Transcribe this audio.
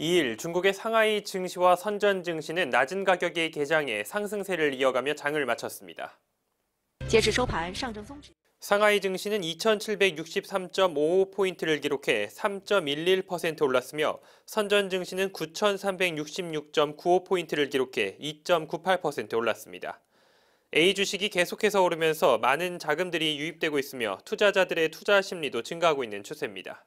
2일 중국의 상하이 증시와 선전 증시는 낮은 가격에 개장해 상승세를 이어가며 장을 마쳤습니다. 상하이 증시는 2763.55포인트를 기록해 3.11% 올랐으며 선전 증시는 9366.95포인트를 기록해 2.98% 올랐습니다. A 주식이 계속해서 오르면서 많은 자금들이 유입되고 있으며 투자자들의 투자 심리도 증가하고 있는 추세입니다.